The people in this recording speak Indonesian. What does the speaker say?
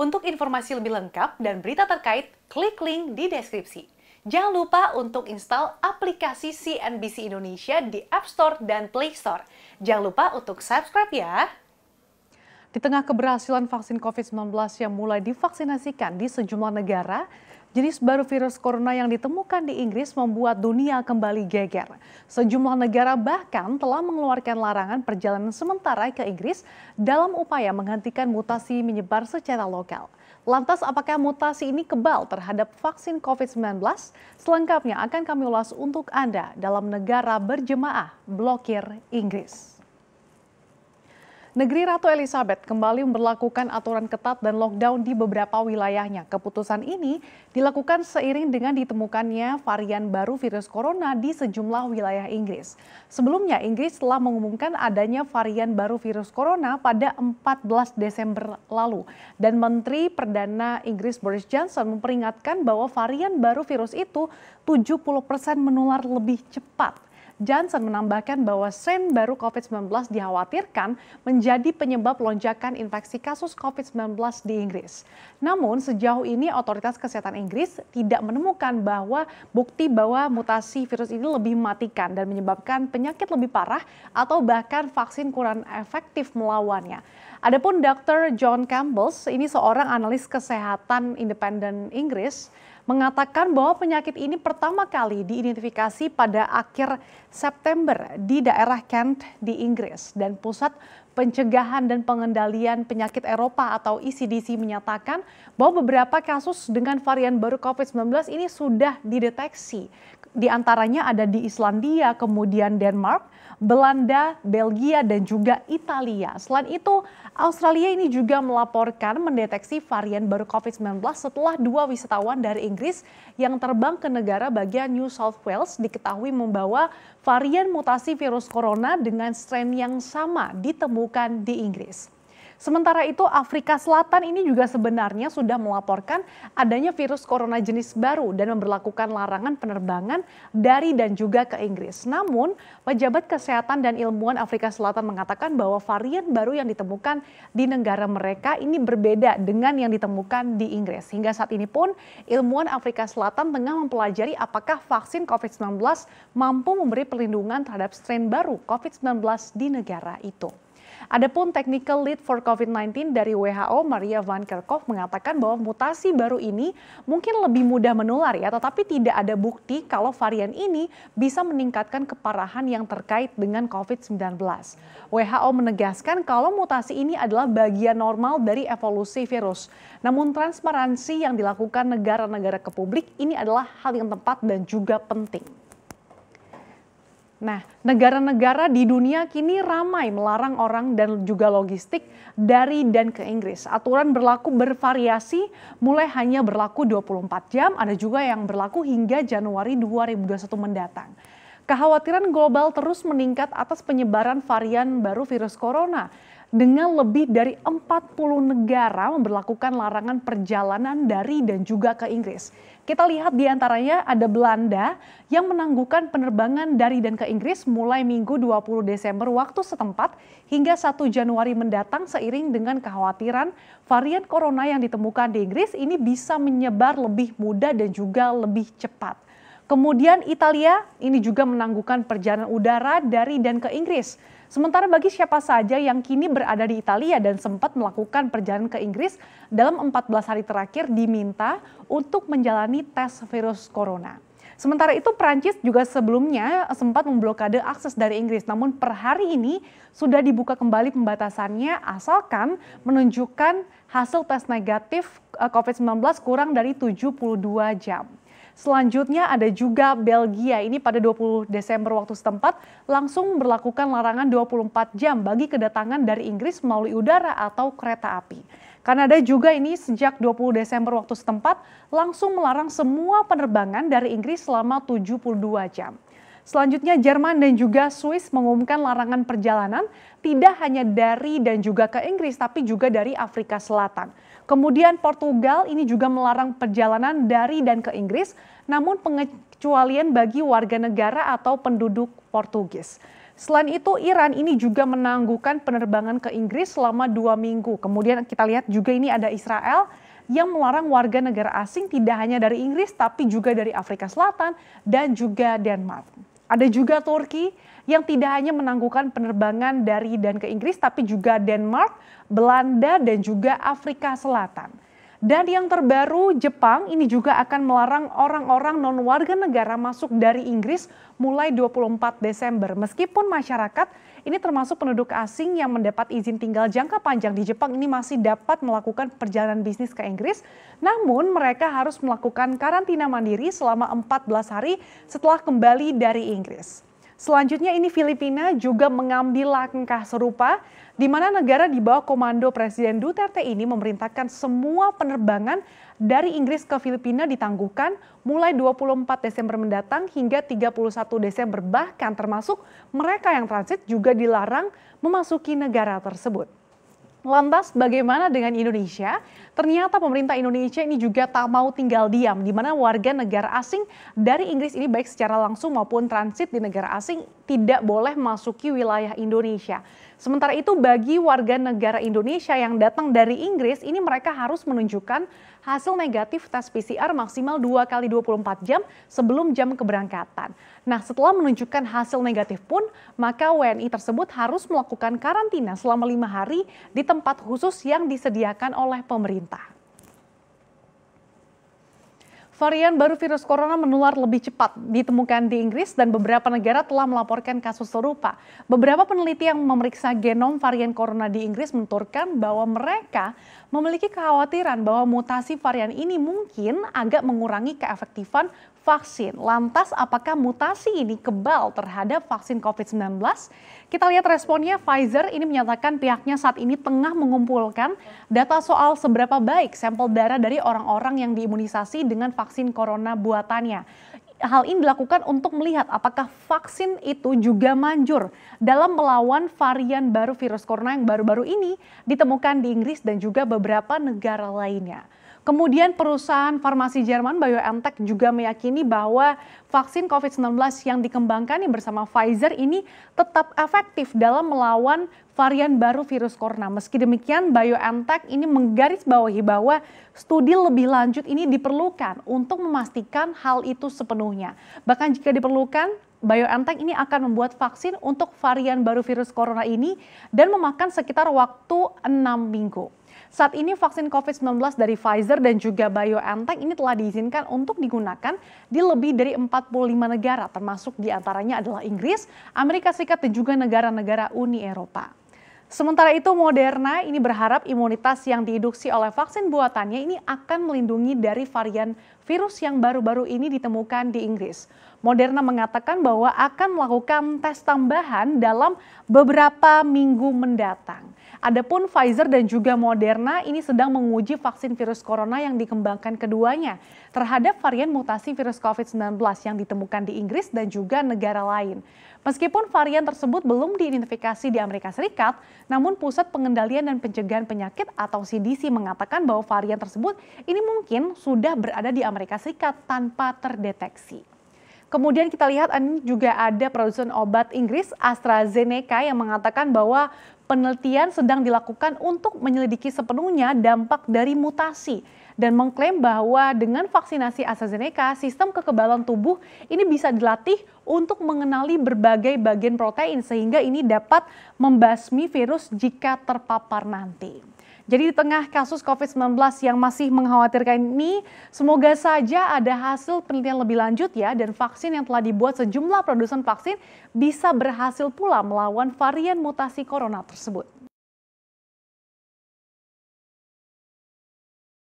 Untuk informasi lebih lengkap dan berita terkait, klik link di deskripsi. Jangan lupa untuk install aplikasi CNBC Indonesia di App Store dan Play Store. Jangan lupa untuk subscribe ya. Di tengah keberhasilan vaksin COVID-19 yang mulai divaksinasikan di sejumlah negara, jenis baru virus corona yang ditemukan di Inggris membuat dunia kembali geger. Sejumlah negara bahkan telah mengeluarkan larangan perjalanan sementara ke Inggris dalam upaya menghentikan mutasi menyebar secara lokal. Lantas apakah mutasi ini kebal terhadap vaksin COVID-19? Selengkapnya akan kami ulas untuk Anda dalam negara berjemaah blokir Inggris. Negeri Ratu Elizabeth kembali memperlakukan aturan ketat dan lockdown di beberapa wilayahnya. Keputusan ini dilakukan seiring dengan ditemukannya varian baru virus corona di sejumlah wilayah Inggris. Sebelumnya, Inggris telah mengumumkan adanya varian baru virus corona pada 14 Desember lalu. Dan Menteri Perdana Inggris Boris Johnson memperingatkan bahwa varian baru virus itu 70% menular lebih cepat Johnson menambahkan bahwa strain baru COVID-19 dikhawatirkan menjadi penyebab lonjakan infeksi kasus COVID-19 di Inggris. Namun sejauh ini otoritas kesehatan Inggris tidak menemukan bahwa bukti bahwa mutasi virus ini lebih mematikan dan menyebabkan penyakit lebih parah atau bahkan vaksin kurang efektif melawannya. Adapun Dr. John Campbell ini seorang analis kesehatan independen Inggris mengatakan bahwa penyakit ini pertama kali diidentifikasi pada akhir September di daerah Kent di Inggris dan pusat pencegahan dan pengendalian penyakit Eropa atau ECDC menyatakan bahwa beberapa kasus dengan varian baru COVID-19 ini sudah dideteksi. Di antaranya ada di Islandia, kemudian Denmark, Belanda, Belgia, dan juga Italia. Selain itu, Australia ini juga melaporkan mendeteksi varian baru COVID-19 setelah dua wisatawan dari Inggris yang terbang ke negara bagian New South Wales diketahui membawa varian mutasi virus corona dengan strain yang sama ditemukan di Inggris. Sementara itu Afrika Selatan ini juga sebenarnya sudah melaporkan adanya virus corona jenis baru dan memperlakukan larangan penerbangan dari dan juga ke Inggris. Namun pejabat kesehatan dan ilmuwan Afrika Selatan mengatakan bahwa varian baru yang ditemukan di negara mereka ini berbeda dengan yang ditemukan di Inggris. Hingga saat ini pun ilmuwan Afrika Selatan tengah mempelajari apakah vaksin COVID-19 mampu memberi perlindungan terhadap strain baru COVID-19 di negara itu. Adapun Technical Lead for COVID-19 dari WHO Maria Van Kerkhove mengatakan bahwa mutasi baru ini mungkin lebih mudah menular ya, tetapi tidak ada bukti kalau varian ini bisa meningkatkan keparahan yang terkait dengan COVID-19. WHO menegaskan kalau mutasi ini adalah bagian normal dari evolusi virus. Namun transparansi yang dilakukan negara-negara ke publik ini adalah hal yang tepat dan juga penting. Nah, negara-negara di dunia kini ramai melarang orang dan juga logistik dari dan ke Inggris. Aturan berlaku bervariasi, mulai hanya berlaku 24 jam, ada juga yang berlaku hingga Januari 2021 mendatang. Kekhawatiran global terus meningkat atas penyebaran varian baru virus corona dengan lebih dari 40 negara memperlakukan larangan perjalanan dari dan juga ke Inggris. Kita lihat di antaranya ada Belanda yang menangguhkan penerbangan dari dan ke Inggris mulai Minggu 20 Desember waktu setempat hingga 1 Januari mendatang seiring dengan kekhawatiran varian corona yang ditemukan di Inggris ini bisa menyebar lebih mudah dan juga lebih cepat. Kemudian Italia ini juga menangguhkan perjalanan udara dari dan ke Inggris Sementara bagi siapa saja yang kini berada di Italia dan sempat melakukan perjalanan ke Inggris dalam 14 hari terakhir diminta untuk menjalani tes virus corona. Sementara itu Prancis juga sebelumnya sempat memblokade akses dari Inggris namun per hari ini sudah dibuka kembali pembatasannya asalkan menunjukkan hasil tes negatif eh, COVID-19 kurang dari 72 jam. Selanjutnya ada juga Belgia ini pada 20 Desember waktu setempat langsung memperlakukan larangan 24 jam bagi kedatangan dari Inggris melalui udara atau kereta api. Kanada juga ini sejak 20 Desember waktu setempat langsung melarang semua penerbangan dari Inggris selama 72 jam. Selanjutnya Jerman dan juga Swiss mengumumkan larangan perjalanan tidak hanya dari dan juga ke Inggris tapi juga dari Afrika Selatan. Kemudian Portugal ini juga melarang perjalanan dari dan ke Inggris, namun pengecualian bagi warga negara atau penduduk Portugis. Selain itu, Iran ini juga menangguhkan penerbangan ke Inggris selama dua minggu. Kemudian kita lihat juga ini ada Israel yang melarang warga negara asing tidak hanya dari Inggris tapi juga dari Afrika Selatan dan juga Denmark. Ada juga Turki yang tidak hanya menangguhkan penerbangan dari dan ke Inggris, tapi juga Denmark, Belanda, dan juga Afrika Selatan. Dan yang terbaru, Jepang ini juga akan melarang orang-orang non warga negara masuk dari Inggris mulai 24 Desember. Meskipun masyarakat ini termasuk penduduk asing yang mendapat izin tinggal jangka panjang di Jepang ini masih dapat melakukan perjalanan bisnis ke Inggris. Namun mereka harus melakukan karantina mandiri selama 14 hari setelah kembali dari Inggris. Selanjutnya ini Filipina juga mengambil langkah serupa di mana negara di bawah komando Presiden Duterte ini memerintahkan semua penerbangan dari Inggris ke Filipina ditangguhkan mulai 24 Desember mendatang hingga 31 Desember bahkan termasuk mereka yang transit juga dilarang memasuki negara tersebut. Lantas bagaimana dengan Indonesia? Ternyata pemerintah Indonesia ini juga tak mau tinggal diam, di mana warga negara asing dari Inggris ini baik secara langsung maupun transit di negara asing tidak boleh masuki wilayah Indonesia. Sementara itu bagi warga negara Indonesia yang datang dari Inggris ini mereka harus menunjukkan hasil negatif tes PCR maksimal 2 kali 24 jam sebelum jam keberangkatan. Nah setelah menunjukkan hasil negatif pun maka WNI tersebut harus melakukan karantina selama lima hari di tempat khusus yang disediakan oleh pemerintah pemerintah. Varian baru virus corona menular lebih cepat ditemukan di Inggris dan beberapa negara telah melaporkan kasus serupa. Beberapa peneliti yang memeriksa genom varian corona di Inggris menturkan bahwa mereka memiliki kekhawatiran bahwa mutasi varian ini mungkin agak mengurangi keefektifan vaksin. Lantas apakah mutasi ini kebal terhadap vaksin COVID-19? Kita lihat responnya Pfizer ini menyatakan pihaknya saat ini tengah mengumpulkan data soal seberapa baik sampel darah dari orang-orang yang diimunisasi dengan vaksin corona buatannya. Hal ini dilakukan untuk melihat apakah vaksin itu juga manjur dalam melawan varian baru virus corona yang baru-baru ini ditemukan di Inggris dan juga beberapa negara lainnya. Kemudian perusahaan farmasi Jerman BioNTech juga meyakini bahwa vaksin COVID-19 yang dikembangkan bersama Pfizer ini tetap efektif dalam melawan varian baru virus corona. Meski demikian, BioNTech ini menggarisbawahi bahwa studi lebih lanjut ini diperlukan untuk memastikan hal itu sepenuhnya. Bahkan jika diperlukan, BioNTech ini akan membuat vaksin untuk varian baru virus corona ini dan memakan sekitar waktu 6 minggu. Saat ini vaksin COVID-19 dari Pfizer dan juga BioNTech ini telah diizinkan untuk digunakan di lebih dari 45 negara termasuk diantaranya adalah Inggris, Amerika Serikat dan juga negara-negara Uni Eropa. Sementara itu Moderna ini berharap imunitas yang diinduksi oleh vaksin buatannya ini akan melindungi dari varian virus yang baru-baru ini ditemukan di Inggris. Moderna mengatakan bahwa akan melakukan tes tambahan dalam beberapa minggu mendatang. Adapun Pfizer dan juga Moderna ini sedang menguji vaksin virus corona yang dikembangkan keduanya terhadap varian mutasi virus COVID-19 yang ditemukan di Inggris dan juga negara lain. Meskipun varian tersebut belum diidentifikasi di Amerika Serikat, namun Pusat Pengendalian dan Pencegahan Penyakit atau CDC mengatakan bahwa varian tersebut ini mungkin sudah berada di Amerika Serikat tanpa terdeteksi. Kemudian kita lihat ini juga ada produsen obat Inggris AstraZeneca yang mengatakan bahwa penelitian sedang dilakukan untuk menyelidiki sepenuhnya dampak dari mutasi dan mengklaim bahwa dengan vaksinasi AstraZeneca, sistem kekebalan tubuh ini bisa dilatih untuk mengenali berbagai bagian protein sehingga ini dapat membasmi virus jika terpapar nanti. Jadi di tengah kasus COVID-19 yang masih mengkhawatirkan ini, semoga saja ada hasil penelitian lebih lanjut ya dan vaksin yang telah dibuat sejumlah produsen vaksin bisa berhasil pula melawan varian mutasi corona tersebut.